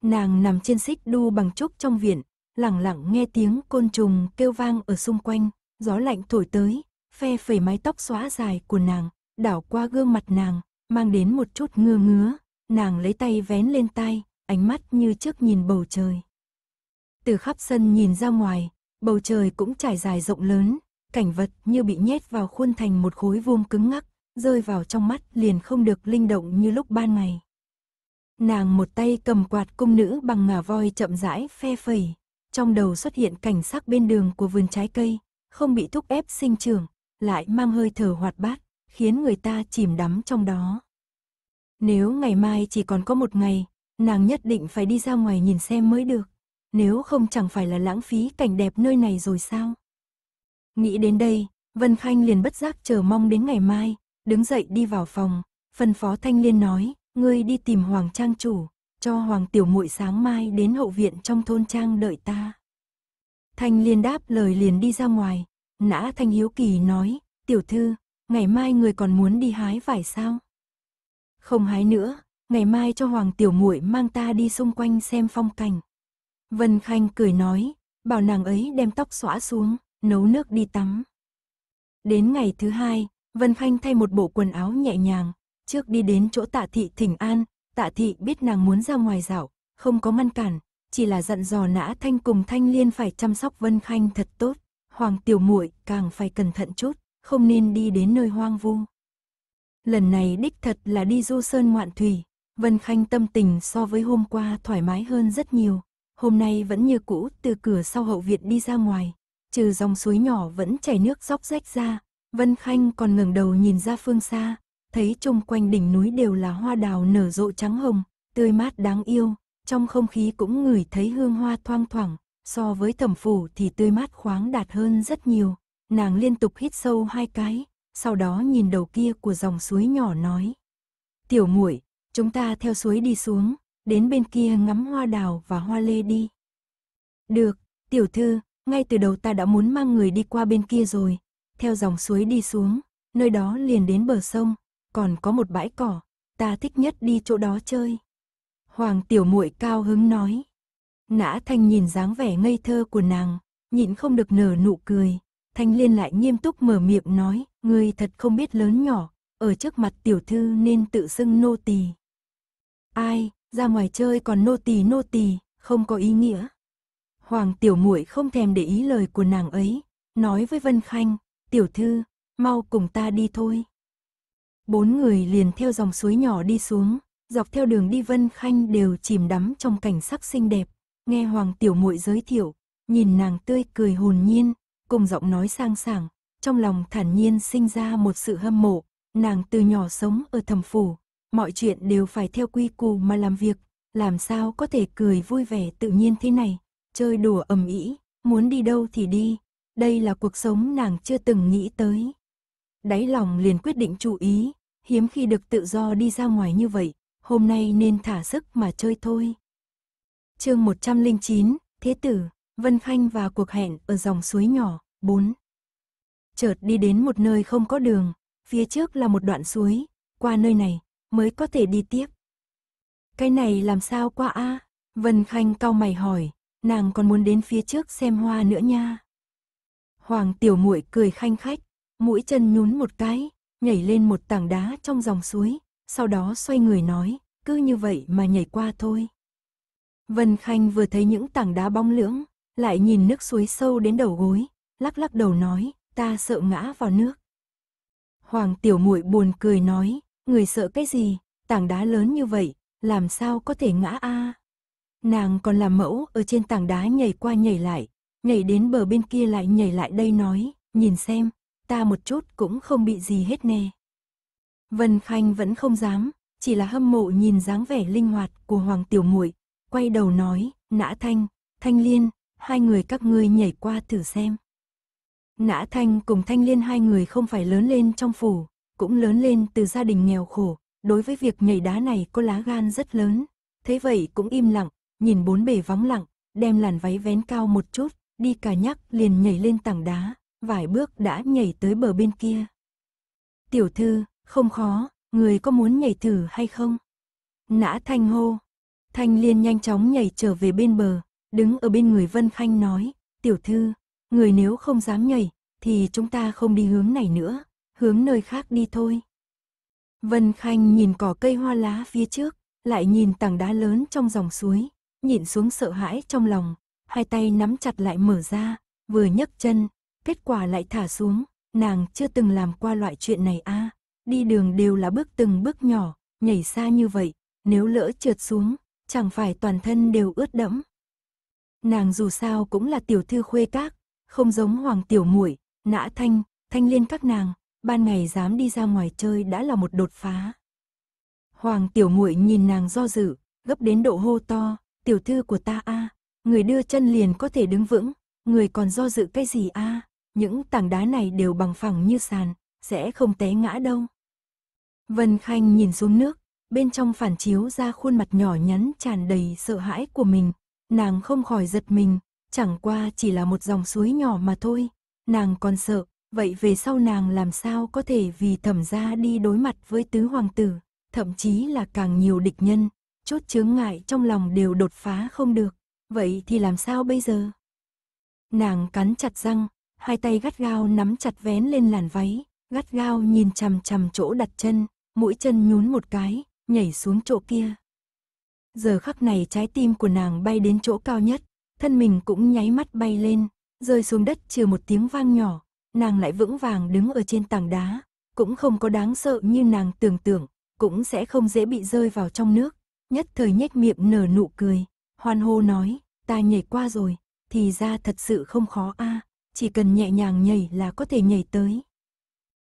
Nàng nằm trên xích đu bằng chốc trong viện, lặng lặng nghe tiếng côn trùng kêu vang ở xung quanh, gió lạnh thổi tới, phe phẩy mái tóc xóa dài của nàng, đảo qua gương mặt nàng, mang đến một chút ngơ ngứa, nàng lấy tay vén lên tay, ánh mắt như trước nhìn bầu trời. Từ khắp sân nhìn ra ngoài, bầu trời cũng trải dài rộng lớn, cảnh vật như bị nhét vào khuôn thành một khối vuông cứng ngắc, rơi vào trong mắt liền không được linh động như lúc ban ngày. Nàng một tay cầm quạt cung nữ bằng ngà voi chậm rãi phe phẩy, trong đầu xuất hiện cảnh sắc bên đường của vườn trái cây, không bị thúc ép sinh trưởng, lại mang hơi thở hoạt bát khiến người ta chìm đắm trong đó. Nếu ngày mai chỉ còn có một ngày, nàng nhất định phải đi ra ngoài nhìn xem mới được, nếu không chẳng phải là lãng phí cảnh đẹp nơi này rồi sao. Nghĩ đến đây, Vân Khanh liền bất giác chờ mong đến ngày mai, đứng dậy đi vào phòng, phân phó Thanh Liên nói, ngươi đi tìm Hoàng Trang Chủ, cho Hoàng Tiểu muội sáng mai đến hậu viện trong thôn Trang đợi ta. Thanh Liên đáp lời liền đi ra ngoài, nã Thanh Hiếu Kỳ nói, tiểu thư, ngày mai người còn muốn đi hái vải sao? Không hái nữa, ngày mai cho Hoàng Tiểu muội mang ta đi xung quanh xem phong cảnh. Vân Khanh cười nói, bảo nàng ấy đem tóc xõa xuống, nấu nước đi tắm. Đến ngày thứ hai, Vân Khanh thay một bộ quần áo nhẹ nhàng, trước đi đến chỗ tạ thị thỉnh an, tạ thị biết nàng muốn ra ngoài dạo, không có ngăn cản, chỉ là dặn dò nã thanh cùng thanh liên phải chăm sóc Vân Khanh thật tốt, Hoàng Tiểu muội càng phải cẩn thận chút không nên đi đến nơi hoang vu. Lần này đích thật là đi du sơn ngoạn thủy, Vân Khanh tâm tình so với hôm qua thoải mái hơn rất nhiều, hôm nay vẫn như cũ từ cửa sau hậu viện đi ra ngoài, trừ dòng suối nhỏ vẫn chảy nước róc rách ra, Vân Khanh còn ngẩng đầu nhìn ra phương xa, thấy chung quanh đỉnh núi đều là hoa đào nở rộ trắng hồng, tươi mát đáng yêu, trong không khí cũng ngửi thấy hương hoa thoang thoảng, so với thẩm phủ thì tươi mát khoáng đạt hơn rất nhiều, nàng liên tục hít sâu hai cái, sau đó nhìn đầu kia của dòng suối nhỏ nói. Tiểu muội, chúng ta theo suối đi xuống, đến bên kia ngắm hoa đào và hoa lê đi. Được, tiểu thư, ngay từ đầu ta đã muốn mang người đi qua bên kia rồi, theo dòng suối đi xuống, nơi đó liền đến bờ sông, còn có một bãi cỏ, ta thích nhất đi chỗ đó chơi. Hoàng tiểu muội cao hứng nói. Nã Thanh nhìn dáng vẻ ngây thơ của nàng, nhịn không được nở nụ cười, Thanh Liên lại nghiêm túc mở miệng nói, ngươi thật không biết lớn nhỏ, ở trước mặt tiểu thư nên tự xưng nô tỳ. Ai, ra ngoài chơi còn nô tỳ nô tỳ, không có ý nghĩa. Hoàng tiểu muội không thèm để ý lời của nàng ấy, nói với Vân Khanh, tiểu thư, mau cùng ta đi thôi. Bốn người liền theo dòng suối nhỏ đi xuống, dọc theo đường đi Vân Khanh đều chìm đắm trong cảnh sắc xinh đẹp, nghe Hoàng tiểu muội giới thiệu, nhìn nàng tươi cười hồn nhiên, cùng giọng nói sang sảng, trong lòng thản nhiên sinh ra một sự hâm mộ, nàng từ nhỏ sống ở thầm phủ, mọi chuyện đều phải theo quy củ mà làm việc, làm sao có thể cười vui vẻ tự nhiên thế này, chơi đùa ầm ĩ, muốn đi đâu thì đi, đây là cuộc sống nàng chưa từng nghĩ tới. Đáy lòng liền quyết định chú ý, hiếm khi được tự do đi ra ngoài như vậy, hôm nay nên thả sức mà chơi thôi. Chương 109, Thế tử Vân Khanh và cuộc hẹn ở dòng suối nhỏ, 4. Chợt đi đến một nơi không có đường, phía trước là một đoạn suối, qua nơi này mới có thể đi tiếp. Cái này làm sao qua a? Vân Khanh cau mày hỏi, nàng còn muốn đến phía trước xem hoa nữa nha. Hoàng tiểu muội cười khanh khách, mũi chân nhún một cái, nhảy lên một tảng đá trong dòng suối, sau đó xoay người nói, cứ như vậy mà nhảy qua thôi. Vân Khanh vừa thấy những tảng đá bóng lưỡng, lại nhìn nước suối sâu đến đầu gối, lắc lắc đầu nói, ta sợ ngã vào nước. Hoàng tiểu muội buồn cười nói, người sợ cái gì, tảng đá lớn như vậy, làm sao có thể ngã a? Nàng còn làm mẫu ở trên tảng đá nhảy qua nhảy lại, nhảy đến bờ bên kia lại nhảy lại đây nói, nhìn xem, ta một chút cũng không bị gì hết nè. Vân Khanh vẫn không dám, chỉ là hâm mộ nhìn dáng vẻ linh hoạt của Hoàng Tiểu Muội, quay đầu nói, "Nã Thanh, Thanh Liên, hai người các ngươi nhảy qua thử xem. Nã Thanh cùng Thanh Liên hai người không phải lớn lên trong phủ, cũng lớn lên từ gia đình nghèo khổ, đối với việc nhảy đá này có lá gan rất lớn, thế vậy cũng im lặng, nhìn bốn bề vắng lặng, đem làn váy vén cao một chút, đi cả nhắc liền nhảy lên tảng đá, vài bước đã nhảy tới bờ bên kia. Tiểu thư, không khó, người có muốn nhảy thử hay không? Nã Thanh hô. Thanh Liên nhanh chóng nhảy trở về bên bờ, đứng ở bên người Vân Khanh nói, tiểu thư, người nếu không dám nhảy, thì chúng ta không đi hướng này nữa, hướng nơi khác đi thôi. Vân Khanh nhìn cỏ cây hoa lá phía trước, lại nhìn tảng đá lớn trong dòng suối, nhìn xuống sợ hãi trong lòng, hai tay nắm chặt lại mở ra, vừa nhấc chân, kết quả lại thả xuống, nàng chưa từng làm qua loại chuyện này a, đi đường đều là bước từng bước nhỏ, nhảy xa như vậy, nếu lỡ trượt xuống, chẳng phải toàn thân đều ướt đẫm, Nàng dù sao cũng là tiểu thư khuê các, không giống hoàng tiểu muội, nã thanh, thanh liên các nàng, ban ngày dám đi ra ngoài chơi đã là một đột phá. Hoàng tiểu muội nhìn nàng do dự, gấp đến độ hô to, tiểu thư của ta a, người đưa chân liền có thể đứng vững, người còn do dự cái gì a, những tảng đá này đều bằng phẳng như sàn, sẽ không té ngã đâu. Vân Khanh nhìn xuống nước, bên trong phản chiếu ra khuôn mặt nhỏ nhắn tràn đầy sợ hãi của mình, nàng không khỏi giật mình, chẳng qua chỉ là một dòng suối nhỏ mà thôi, nàng còn sợ, vậy về sau nàng làm sao có thể vì thẩm gia đi đối mặt với tứ hoàng tử, thậm chí là càng nhiều địch nhân, chốt chướng ngại trong lòng đều đột phá không được, vậy thì làm sao bây giờ? Nàng cắn chặt răng, hai tay gắt gao nắm chặt vén lên làn váy, gắt gao nhìn chằm chằm chỗ đặt chân, mũi chân nhún một cái, nhảy xuống chỗ kia, giờ khắc này trái tim của nàng bay đến chỗ cao nhất, thân mình cũng nháy mắt bay lên, rơi xuống đất trừ một tiếng vang nhỏ, nàng lại vững vàng đứng ở trên tảng đá, cũng không có đáng sợ như nàng tưởng tượng, cũng sẽ không dễ bị rơi vào trong nước, nhất thời nhếch miệng nở nụ cười, hoan hô nói, ta nhảy qua rồi, thì ra thật sự không khó a, chỉ cần nhẹ nhàng nhảy là có thể nhảy tới.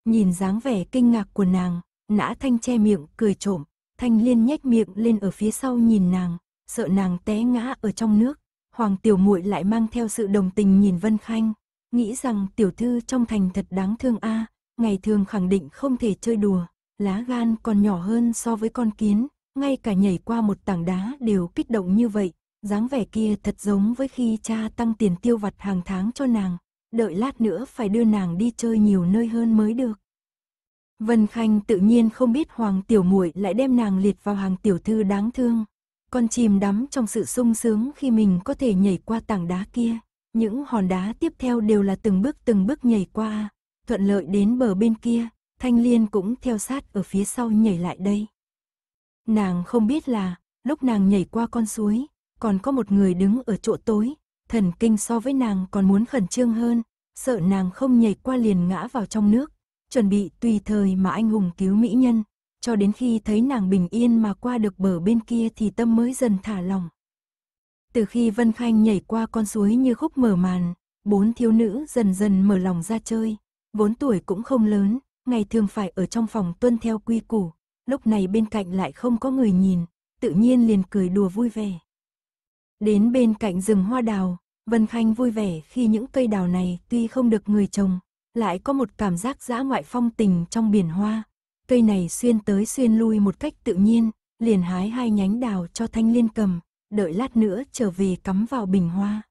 Nhìn dáng vẻ kinh ngạc của nàng, nã thanh che miệng cười trộm, Thanh Liên nhếch miệng lên ở phía sau nhìn nàng, sợ nàng té ngã ở trong nước. Hoàng tiểu muội lại mang theo sự đồng tình nhìn Vân Khanh, nghĩ rằng tiểu thư trong thành thật đáng thương a, ngày thường khẳng định không thể chơi đùa, lá gan còn nhỏ hơn so với con kiến, ngay cả nhảy qua một tảng đá đều kích động như vậy, dáng vẻ kia thật giống với khi cha tăng tiền tiêu vặt hàng tháng cho nàng, đợi lát nữa phải đưa nàng đi chơi nhiều nơi hơn mới được. Vân Khanh tự nhiên không biết Hoàng Tiểu Muội lại đem nàng liệt vào hàng tiểu thư đáng thương. Con chìm đắm trong sự sung sướng khi mình có thể nhảy qua tảng đá kia. Những hòn đá tiếp theo đều là từng bước từng bước nhảy qua, thuận lợi đến bờ bên kia, Thanh Liên cũng theo sát ở phía sau nhảy lại đây. Nàng không biết là, lúc nàng nhảy qua con suối, còn có một người đứng ở chỗ tối, thần kinh so với nàng còn muốn khẩn trương hơn, sợ nàng không nhảy qua liền ngã vào trong nước, chuẩn bị tùy thời mà anh hùng cứu mỹ nhân, cho đến khi thấy nàng bình yên mà qua được bờ bên kia thì tâm mới dần thả lòng. Từ khi Vân Khanh nhảy qua con suối như khúc mở màn, bốn thiếu nữ dần dần mở lòng ra chơi, vốn tuổi cũng không lớn, ngày thường phải ở trong phòng tuân theo quy củ, lúc này bên cạnh lại không có người nhìn, tự nhiên liền cười đùa vui vẻ. Đến bên cạnh rừng hoa đào, Vân Khanh vui vẻ khi những cây đào này tuy không được người trồng, lại có một cảm giác dã ngoại phong tình trong biển hoa. Cây này xuyên tới xuyên lui một cách tự nhiên, liền hái hai nhánh đào cho thanh liên cầm, đợi lát nữa trở về cắm vào bình hoa.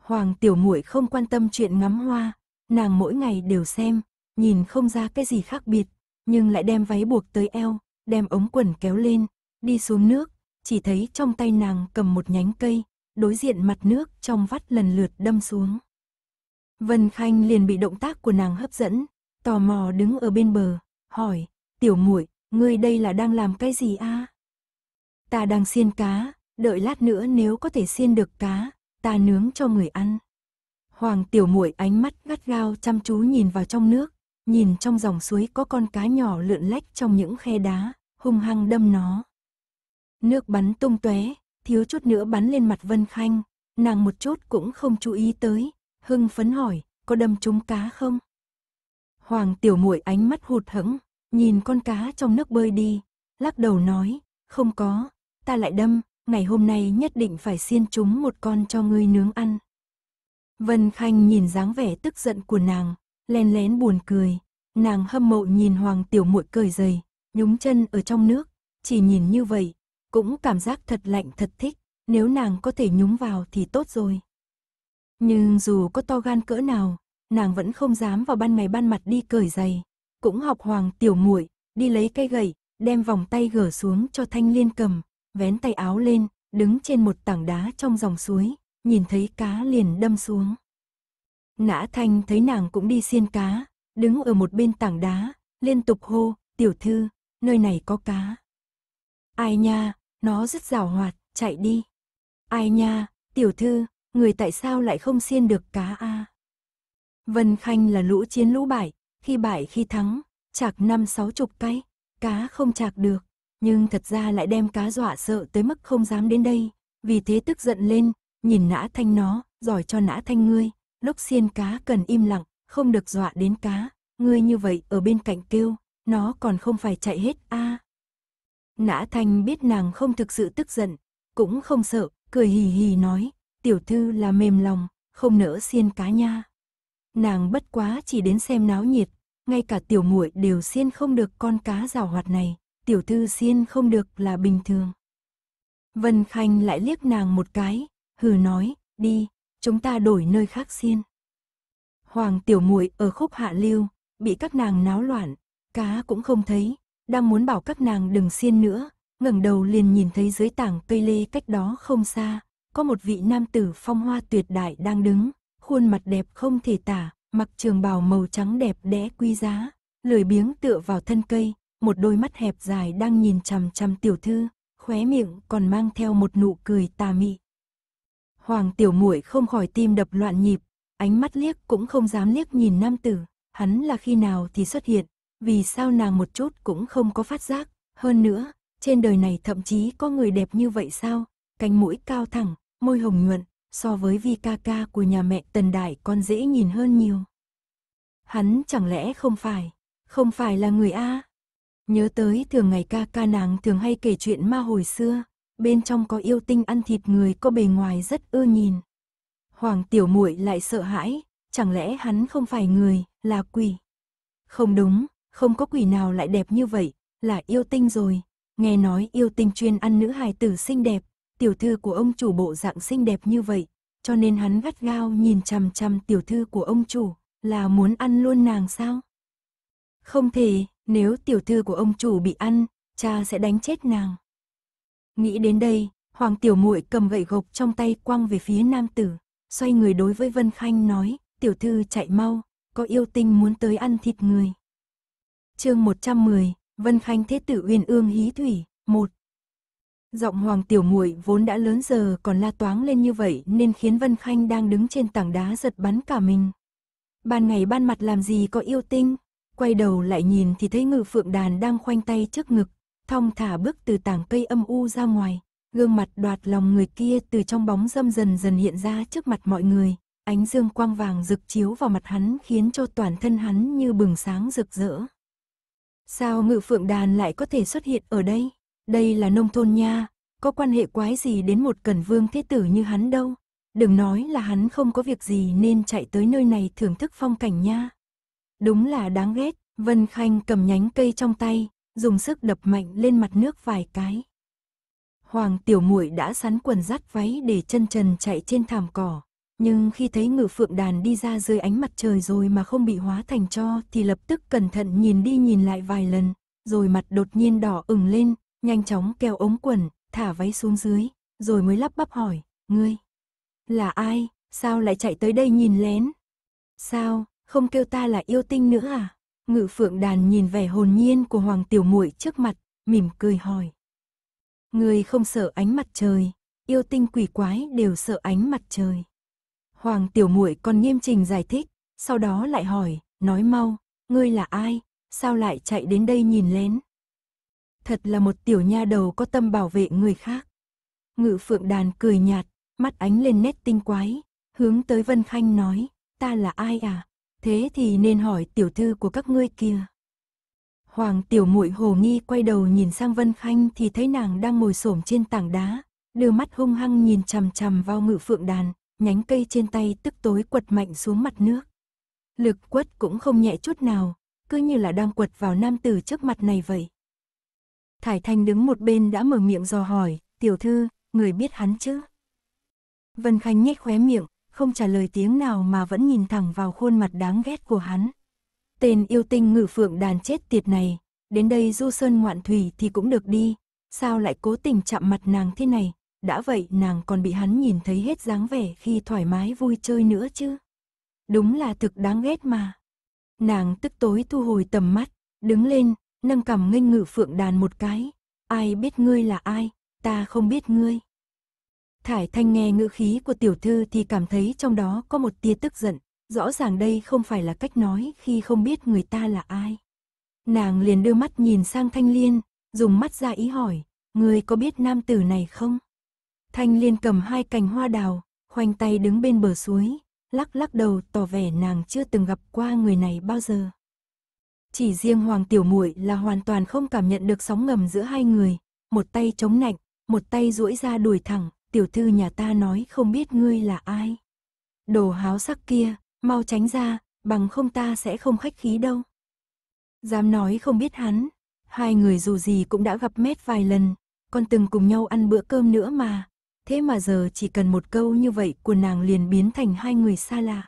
Hoàng tiểu muội không quan tâm chuyện ngắm hoa, nàng mỗi ngày đều xem, nhìn không ra cái gì khác biệt, nhưng lại đem váy buộc tới eo, đem ống quần kéo lên, đi xuống nước, chỉ thấy trong tay nàng cầm một nhánh cây, đối diện mặt nước trong vắt lần lượt đâm xuống. Vân Khanh liền bị động tác của nàng hấp dẫn, tò mò đứng ở bên bờ, hỏi, tiểu muội, ngươi đây là đang làm cái gì a? Ta đang xiên cá, đợi lát nữa nếu có thể xiên được cá, ta nướng cho người ăn. Hoàng tiểu muội ánh mắt gắt gao chăm chú nhìn vào trong nước, nhìn trong dòng suối có con cá nhỏ lượn lách trong những khe đá, hung hăng đâm nó. Nước bắn tung tóe, thiếu chút nữa bắn lên mặt Vân Khanh, nàng một chút cũng không chú ý tới, hưng phấn hỏi, có đâm trúng cá không? Hoàng tiểu muội ánh mắt hụt hẫng, nhìn con cá trong nước bơi đi, lắc đầu nói, không có, ta lại đâm, ngày hôm nay nhất định phải xiên chúng một con cho ngươi nướng ăn. Vân Khanh nhìn dáng vẻ tức giận của nàng, len lén buồn cười, nàng hâm mộ nhìn Hoàng tiểu muội cười giày, nhúng chân ở trong nước, chỉ nhìn như vậy, cũng cảm giác thật lạnh thật thích, nếu nàng có thể nhúng vào thì tốt rồi. Nhưng dù có to gan cỡ nào, nàng vẫn không dám vào ban ngày ban mặt đi cởi giày. Cũng học hoàng tiểu muội đi lấy cây gậy, đem vòng tay gỡ xuống cho thanh liên cầm, vén tay áo lên, đứng trên một tảng đá trong dòng suối, nhìn thấy cá liền đâm xuống. Nã thanh thấy nàng cũng đi xiên cá, đứng ở một bên tảng đá, liên tục hô, tiểu thư, nơi này có cá. Ai nha, nó rất rào hoạt, chạy đi. Ai nha, tiểu thư, người tại sao lại không xiên được cá a? Vân Khanh là lũ chiến lũ bại, khi bại khi thắng, chạc năm sáu chục cái, cá không chạc được, nhưng thật ra lại đem cá dọa sợ tới mức không dám đến đây, vì thế tức giận lên, nhìn nã thanh nó, giỏi cho nã thanh ngươi, lúc xiên cá cần im lặng, không được dọa đến cá, ngươi như vậy ở bên cạnh kêu, nó còn không phải chạy hết a. Nã thanh biết nàng không thực sự tức giận, cũng không sợ, cười hì hì nói, tiểu thư là mềm lòng, không nỡ xiên cá nha. Nàng bất quá chỉ đến xem náo nhiệt, ngay cả tiểu muội đều xiên không được con cá rào hoạt này, tiểu thư xiên không được là bình thường. Vân Khanh lại liếc nàng một cái, hừ nói, đi, chúng ta đổi nơi khác xiên. Hoàng tiểu muội ở khúc hạ lưu, bị các nàng náo loạn, cá cũng không thấy, đang muốn bảo các nàng đừng xiên nữa, ngẩng đầu liền nhìn thấy dưới tảng cây lê cách đó không xa, có một vị nam tử phong hoa tuyệt đại đang đứng, khuôn mặt đẹp không thể tả, mặc trường bào màu trắng đẹp đẽ quý giá, lười biếng tựa vào thân cây, một đôi mắt hẹp dài đang nhìn chằm chằm tiểu thư, khóe miệng còn mang theo một nụ cười tà mị. Hoàng tiểu muội không khỏi tim đập loạn nhịp, ánh mắt liếc cũng không dám liếc nhìn nam tử, hắn là khi nào thì xuất hiện, vì sao nàng một chút cũng không có phát giác, hơn nữa, trên đời này thậm chí có người đẹp như vậy sao, cánh mũi cao thẳng, môi hồng nhuận, so với vi ca ca của nhà mẹ Tần Đại con dễ nhìn hơn nhiều. Hắn chẳng lẽ không phải, không phải là người A? Nhớ tới thường ngày ca ca nàng thường hay kể chuyện ma hồi xưa, bên trong có yêu tinh ăn thịt người có bề ngoài rất ưa nhìn. Hoàng tiểu muội lại sợ hãi, chẳng lẽ hắn không phải người, là quỷ? Không đúng, không có quỷ nào lại đẹp như vậy, là yêu tinh rồi. Nghe nói yêu tinh chuyên ăn nữ hài tử xinh đẹp, tiểu thư của ông chủ bộ dạng xinh đẹp như vậy, cho nên hắn gắt gao nhìn chằm chằm tiểu thư của ông chủ, là muốn ăn luôn nàng sao? Không thể, nếu tiểu thư của ông chủ bị ăn, cha sẽ đánh chết nàng. Nghĩ đến đây, Hoàng tiểu muội cầm gậy gộc trong tay quăng về phía nam tử, xoay người đối với Vân Khanh nói, tiểu thư chạy mau, có yêu tinh muốn tới ăn thịt người. chương 110, Vân Khanh Thế tử Uyên Ương Hí Thủy, 1. Giọng Hoàng Tiểu Muội vốn đã lớn giờ còn la toáng lên như vậy nên khiến Vân Khanh đang đứng trên tảng đá giật bắn cả mình. Ban ngày ban mặt làm gì có yêu tinh, quay đầu lại nhìn thì thấy ngự phượng đàn đang khoanh tay trước ngực, thong thả bước từ tảng cây âm u ra ngoài, gương mặt đoạt lòng người kia từ trong bóng dâm dần dần hiện ra trước mặt mọi người, ánh dương quang vàng rực chiếu vào mặt hắn khiến cho toàn thân hắn như bừng sáng rực rỡ. Sao ngự phượng đàn lại có thể xuất hiện ở đây? Đây là nông thôn nha, có quan hệ quái gì đến một cần vương thế tử như hắn đâu. Đừng nói là hắn không có việc gì nên chạy tới nơi này thưởng thức phong cảnh nha. Đúng là đáng ghét, Vân Khanh cầm nhánh cây trong tay, dùng sức đập mạnh lên mặt nước vài cái. Hoàng tiểu muội đã sắn quần dắt váy để chân trần chạy trên thảm cỏ, nhưng khi thấy ngự phượng đàn đi ra dưới ánh mặt trời rồi mà không bị hóa thành cho thì lập tức cẩn thận nhìn đi nhìn lại vài lần, rồi mặt đột nhiên đỏ ửng lên, nhanh chóng kéo ống quần, thả váy xuống dưới, rồi mới lắp bắp hỏi, ngươi, là ai, sao lại chạy tới đây nhìn lén? Sao, không kêu ta là yêu tinh nữa à? Ngự phượng đàn nhìn vẻ hồn nhiên của Hoàng Tiểu muội trước mặt, mỉm cười hỏi. Người không sợ ánh mặt trời, yêu tinh quỷ quái đều sợ ánh mặt trời. Hoàng Tiểu muội còn nghiêm trình giải thích, sau đó lại hỏi, nói mau, ngươi là ai, sao lại chạy đến đây nhìn lén? Thật là một tiểu nha đầu có tâm bảo vệ người khác. Ngự phượng đàn cười nhạt, mắt ánh lên nét tinh quái, hướng tới Vân Khanh nói, ta là ai à? Thế thì nên hỏi tiểu thư của các ngươi kia. Hoàng tiểu muội hồ nghi quay đầu nhìn sang Vân Khanh thì thấy nàng đang ngồi xổm trên tảng đá, đưa mắt hung hăng nhìn chằm chằm vào ngự phượng đàn, nhánh cây trên tay tức tối quật mạnh xuống mặt nước. Lực quất cũng không nhẹ chút nào, cứ như là đang quật vào nam tử trước mặt này vậy. Thải Thanh đứng một bên đã mở miệng dò hỏi, tiểu thư, người biết hắn chứ? Vân Khanh nhếch khóe miệng, không trả lời tiếng nào mà vẫn nhìn thẳng vào khuôn mặt đáng ghét của hắn. Tên yêu tinh ngử phượng đàn chết tiệt này, đến đây du sơn ngoạn thủy thì cũng được đi, sao lại cố tình chạm mặt nàng thế này, đã vậy nàng còn bị hắn nhìn thấy hết dáng vẻ khi thoải mái vui chơi nữa chứ. Đúng là thực đáng ghét mà. Nàng tức tối thu hồi tầm mắt, đứng lên, nâng cằm nghênh ngự phượng đàn một cái. Ai biết ngươi là ai, ta không biết ngươi. Thải Thanh nghe ngữ khí của tiểu thư thì cảm thấy trong đó có một tia tức giận, rõ ràng đây không phải là cách nói khi không biết người ta là ai. Nàng liền đưa mắt nhìn sang Thanh Liên, dùng mắt ra ý hỏi, ngươi có biết nam tử này không? Thanh Liên cầm hai cành hoa đào, khoanh tay đứng bên bờ suối, lắc lắc đầu tỏ vẻ nàng chưa từng gặp qua người này bao giờ. Chỉ riêng Hoàng Tiểu Muội là hoàn toàn không cảm nhận được sóng ngầm giữa hai người, một tay chống nạnh, một tay duỗi ra đuổi thẳng, tiểu thư nhà ta nói không biết ngươi là ai. Đồ háo sắc kia, mau tránh ra, bằng không ta sẽ không khách khí đâu. Dám nói không biết hắn, hai người dù gì cũng đã gặp mét vài lần, còn từng cùng nhau ăn bữa cơm nữa mà. Thế mà giờ chỉ cần một câu như vậy của nàng liền biến thành hai người xa lạ.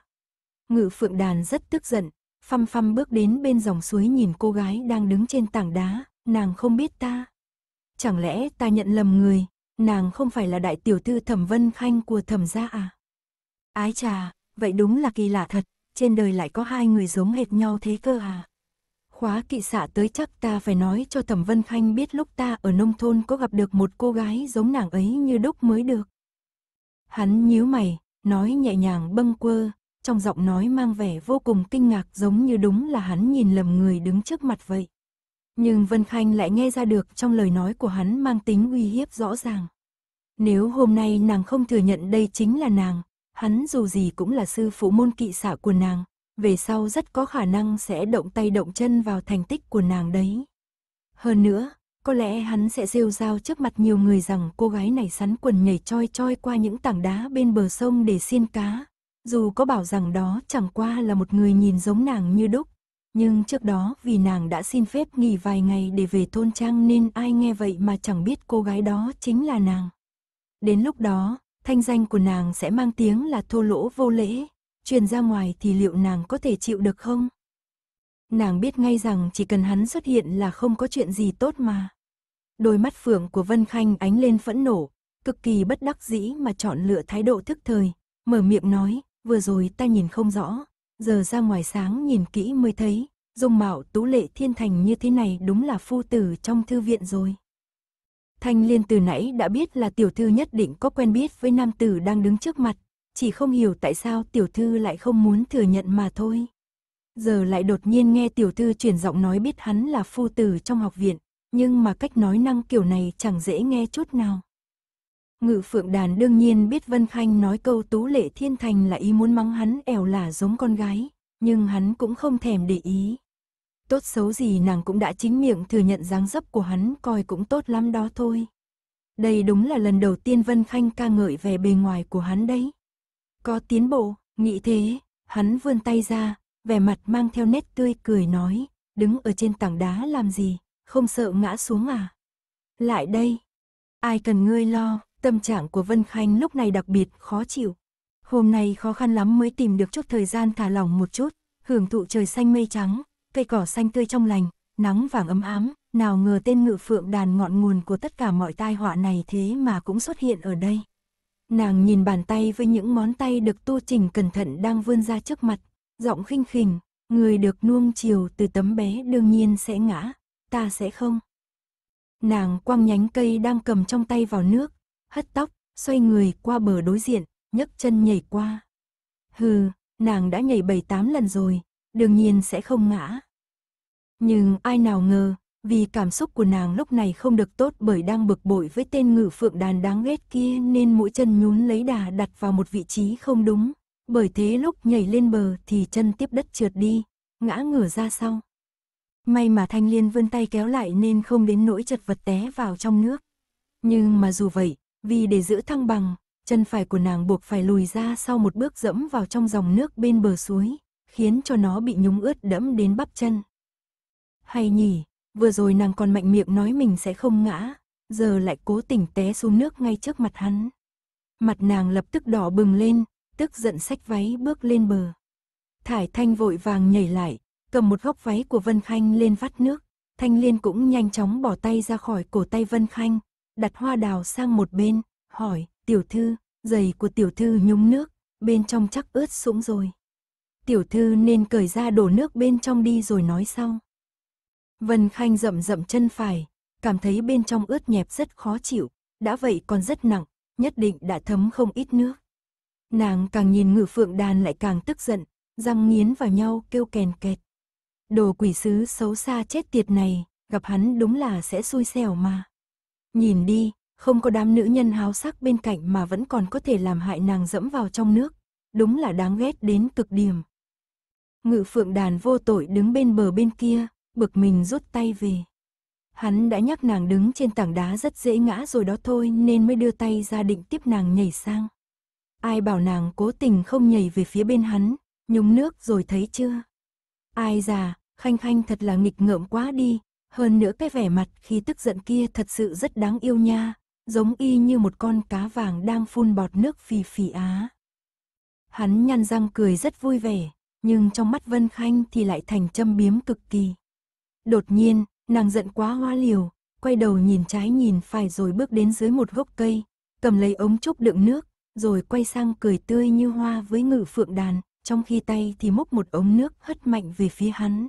Ngự phượng đàn rất tức giận, phăm phăm bước đến bên dòng suối nhìn cô gái đang đứng trên tảng đá, nàng không biết ta. Chẳng lẽ ta nhận lầm người, nàng không phải là đại tiểu thư thẩm vân khanh của thẩm gia à? Ái trà, vậy đúng là kỳ lạ thật, trên đời lại có hai người giống hệt nhau thế cơ à? Khóa kỵ xạ tới chắc ta phải nói cho thẩm vân khanh biết lúc ta ở nông thôn có gặp được một cô gái giống nàng ấy như đúc mới được. Hắn nhíu mày, nói nhẹ nhàng bâng quơ, trong giọng nói mang vẻ vô cùng kinh ngạc giống như đúng là hắn nhìn lầm người đứng trước mặt vậy. Nhưng Vân Khanh lại nghe ra được trong lời nói của hắn mang tính uy hiếp rõ ràng. Nếu hôm nay nàng không thừa nhận đây chính là nàng, hắn dù gì cũng là sư phụ môn kỵ xạ của nàng, về sau rất có khả năng sẽ động tay động chân vào thành tích của nàng đấy. Hơn nữa, có lẽ hắn sẽ rêu rao trước mặt nhiều người rằng cô gái này sắn quần nhảy choi choi qua những tảng đá bên bờ sông để xiên cá, dù có bảo rằng đó chẳng qua là một người nhìn giống nàng như đúc. Nhưng trước đó vì nàng đã xin phép nghỉ vài ngày để về thôn trang nên ai nghe vậy mà chẳng biết cô gái đó chính là nàng. Đến lúc đó, thanh danh của nàng sẽ mang tiếng là thô lỗ vô lễ, truyền ra ngoài thì liệu nàng có thể chịu được không? Nàng biết ngay rằng chỉ cần hắn xuất hiện là không có chuyện gì tốt mà. Đôi mắt phượng của Vân Khanh ánh lên phẫn nộ, cực kỳ bất đắc dĩ mà chọn lựa thái độ thức thời, mở miệng nói, vừa rồi ta nhìn không rõ, giờ ra ngoài sáng nhìn kỹ mới thấy, dung mạo tú lệ thiên thành như thế này đúng là phu tử trong thư viện rồi. Thanh Liên từ nãy đã biết là tiểu thư nhất định có quen biết với nam tử đang đứng trước mặt, chỉ không hiểu tại sao tiểu thư lại không muốn thừa nhận mà thôi. Giờ lại đột nhiên nghe tiểu thư chuyển giọng nói biết hắn là phu tử trong học viện, nhưng mà cách nói năng kiểu này chẳng dễ nghe chút nào. Ngự phượng đàn đương nhiên biết Vân Khanh nói câu tú lệ thiên thành là ý muốn mắng hắn ẻo là giống con gái, nhưng hắn cũng không thèm để ý. Tốt xấu gì nàng cũng đã chính miệng thừa nhận dáng dấp của hắn coi cũng tốt lắm đó thôi. Đây đúng là lần đầu tiên Vân Khanh ca ngợi về bề ngoài của hắn đấy. Có tiến bộ, nghĩ thế, hắn vươn tay ra, vẻ mặt mang theo nét tươi cười nói, đứng ở trên tảng đá làm gì, không sợ ngã xuống à? Lại đây, ai cần ngươi lo? tâm trạng của Vân Khanh lúc này đặc biệt khó chịu. Hôm nay khó khăn lắm mới tìm được chút thời gian thả lỏng một chút, hưởng thụ trời xanh mây trắng, cây cỏ xanh tươi trong lành, nắng vàng ấm ám, nào ngờ tên ngự phượng đàn ngọn nguồn của tất cả mọi tai họa này thế mà cũng xuất hiện ở đây. Nàng nhìn bàn tay với những món tay được tu chỉnh cẩn thận đang vươn ra trước mặt, giọng khinh khỉnh, người được nuông chiều từ tấm bé đương nhiên sẽ ngã, ta sẽ không. Nàng quăng nhánh cây đang cầm trong tay vào nước, hất tóc, xoay người qua bờ đối diện, nhấc chân nhảy qua. Hừ, nàng đã nhảy bảy tám lần rồi, đương nhiên sẽ không ngã. Nhưng ai nào ngờ, vì cảm xúc của nàng lúc này không được tốt bởi đang bực bội với tên ngự phượng đàn đáng ghét kia nên mũi chân nhún lấy đà đặt vào một vị trí không đúng. Bởi thế lúc nhảy lên bờ thì chân tiếp đất trượt đi, ngã ngửa ra sau. May mà thanh liên vươn tay kéo lại nên không đến nỗi chật vật té vào trong nước. Nhưng mà dù vậy, vì để giữ thăng bằng, chân phải của nàng buộc phải lùi ra sau một bước dẫm vào trong dòng nước bên bờ suối, khiến cho nó bị nhúng ướt đẫm đến bắp chân. Hay nhỉ, vừa rồi nàng còn mạnh miệng nói mình sẽ không ngã, giờ lại cố tình té xuống nước ngay trước mặt hắn. Mặt nàng lập tức đỏ bừng lên, tức giận xách váy bước lên bờ. Thải Thanh vội vàng nhảy lại, cầm một góc váy của Vân Khanh lên vắt nước. Thanh Liên cũng nhanh chóng bỏ tay ra khỏi cổ tay Vân Khanh, đặt hoa đào sang một bên, hỏi, tiểu thư, giày của tiểu thư nhúng nước, bên trong chắc ướt sũng rồi. Tiểu thư nên cởi ra đổ nước bên trong đi rồi nói sau. Vân Khanh rậm rậm chân phải, cảm thấy bên trong ướt nhẹp rất khó chịu, đã vậy còn rất nặng, nhất định đã thấm không ít nước. Nàng càng nhìn ngử phượng đàn lại càng tức giận, răng nghiến vào nhau kêu kèn kẹt. Đồ quỷ sứ xấu xa chết tiệt này, gặp hắn đúng là sẽ xui xẻo mà. Nhìn đi, không có đám nữ nhân háo sắc bên cạnh mà vẫn còn có thể làm hại nàng dẫm vào trong nước. Đúng là đáng ghét đến cực điểm. Ngự phượng đàn vô tội đứng bên bờ bên kia, bực mình rút tay về. Hắn đã nhắc nàng đứng trên tảng đá rất dễ ngã rồi đó thôi nên mới đưa tay ra định tiếp nàng nhảy sang. Ai bảo nàng cố tình không nhảy về phía bên hắn, nhúng nước rồi thấy chưa? Ai già, khanh khanh thật là nghịch ngợm quá đi, hơn nữa cái vẻ mặt khi tức giận kia thật sự rất đáng yêu nha, giống y như một con cá vàng đang phun bọt nước phì phì á. Hắn nhăn răng cười rất vui vẻ, nhưng trong mắt Vân Khanh thì lại thành châm biếm cực kỳ. Đột nhiên, nàng giận quá hoa liều, quay đầu nhìn trái nhìn phải rồi bước đến dưới một gốc cây, cầm lấy ống trúc đựng nước, rồi quay sang cười tươi như hoa với ngự phượng đàn, trong khi tay thì múc một ống nước hất mạnh về phía hắn.